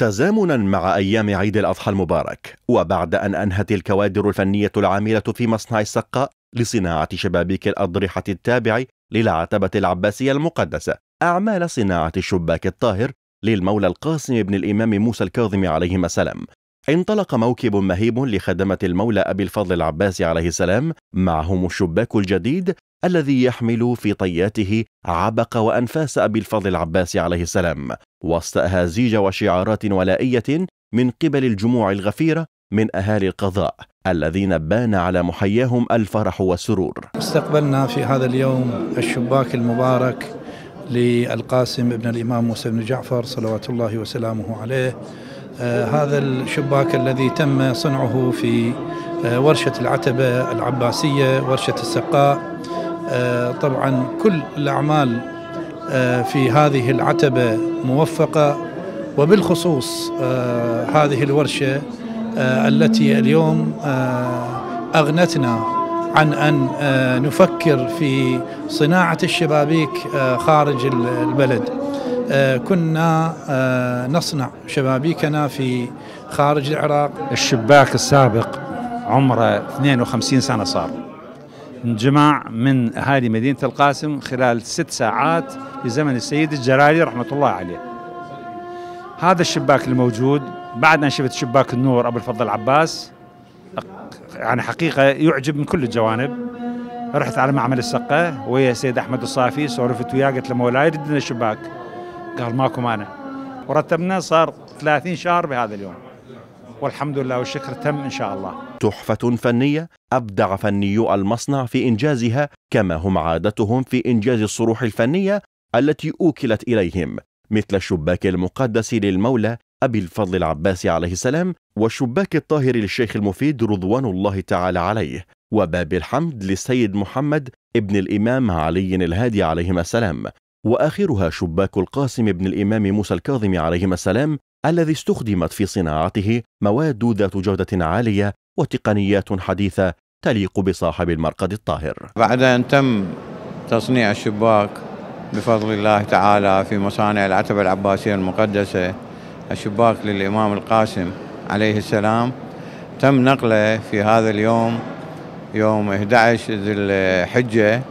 تزامنا مع أيام عيد الأضحى المبارك وبعد أن أنهت الكوادر الفنية العاملة في مصنع السقاء لصناعة شبابيك الأضرحة التابع للعتبة العباسية المقدسة أعمال صناعة الشباك الطاهر للمولى القاسم بن الإمام موسى الكاظم عليهما السلام انطلق موكب مهيب لخدمة المولى أبي الفضل العباسي عليه السلام معهم الشباك الجديد الذي يحمل في طياته عبق وأنفاس أبي الفضل العباس عليه السلام وسط أهازيج وشعارات ولائية من قبل الجموع الغفيرة من أهالي القضاء الذين بان على محياهم الفرح والسرور استقبلنا في هذا اليوم الشباك المبارك للقاسم ابن الإمام موسى بن جعفر صلوات الله وسلامه عليه آه، هذا الشباك الذي تم صنعه في آه، ورشة العتبة العباسية ورشة السقاء آه، طبعا كل الأعمال آه، في هذه العتبة موفقة وبالخصوص آه، هذه الورشة التي اليوم أغنتنا عن أن نفكر في صناعة الشبابيك خارج البلد كنا نصنع شبابيكنا في خارج العراق الشباك السابق عمره 52 سنة صار انجمع من أهالي مدينة القاسم خلال ست ساعات في زمن السيد الجلالي رحمة الله عليه هذا الشباك الموجود بعد أن شفت شباك النور أبو الفضل العباس يعني حقيقة يعجب من كل الجوانب رحت على معمل السقة ويا سيد أحمد الصافي سولفت وياه قلت له مولاي ردنا الشباك قال ماكو مانع ورتبنا صار 30 شهر بهذا اليوم والحمد لله والشكر تم إن شاء الله تحفة فنية أبدع فنيو المصنع في إنجازها كما هم عادتهم في إنجاز الصروح الفنية التي أوكلت إليهم مثل الشباك المقدس للمولى أبي الفضل العباسي عليه السلام والشباك الطاهر للشيخ المفيد رضوان الله تعالى عليه وباب الحمد للسيد محمد ابن الإمام علي الهادي عليهما السلام وآخرها شباك القاسم ابن الإمام موسى الكاظم عليهما السلام الذي استخدمت في صناعته مواد ذات جودة عالية وتقنيات حديثة تليق بصاحب المرقد الطاهر بعد أن تم تصنيع الشباك بفضل الله تعالى في مصانع العتبة العباسية المقدسة الشباك للإمام القاسم عليه السلام تم نقله في هذا اليوم يوم 11 ذي الحجة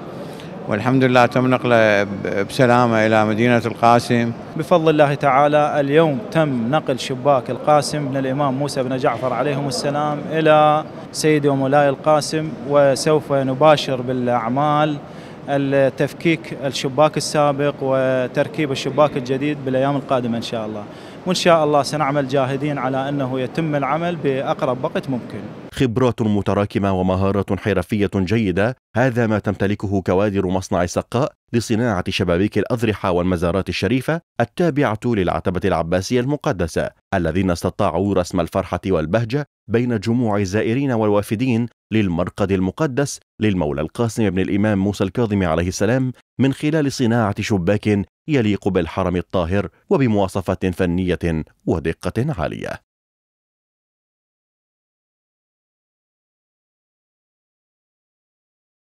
والحمد لله تم نقله بسلامة إلى مدينة القاسم بفضل الله تعالى اليوم تم نقل شباك القاسم من الإمام موسى بن جعفر عليهم السلام إلى سيدي ومولاي القاسم وسوف نباشر بالأعمال التفكيك الشباك السابق وتركيب الشباك الجديد بالأيام القادمة إن شاء الله وإن شاء الله سنعمل جاهدين على أنه يتم العمل بأقرب وقت ممكن خبرات متراكمة ومهارات حرفية جيدة هذا ما تمتلكه كوادر مصنع السقاء لصناعة شبابيك الأضرحة والمزارات الشريفة التابعة للعتبة العباسية المقدسة الذين استطاعوا رسم الفرحة والبهجة بين جموع الزائرين والوافدين للمرقد المقدس للمولى القاسم بن الإمام موسى الكاظم عليه السلام من خلال صناعة شباك يليق بالحرم الطاهر وبمواصفات فنية ودقة عالية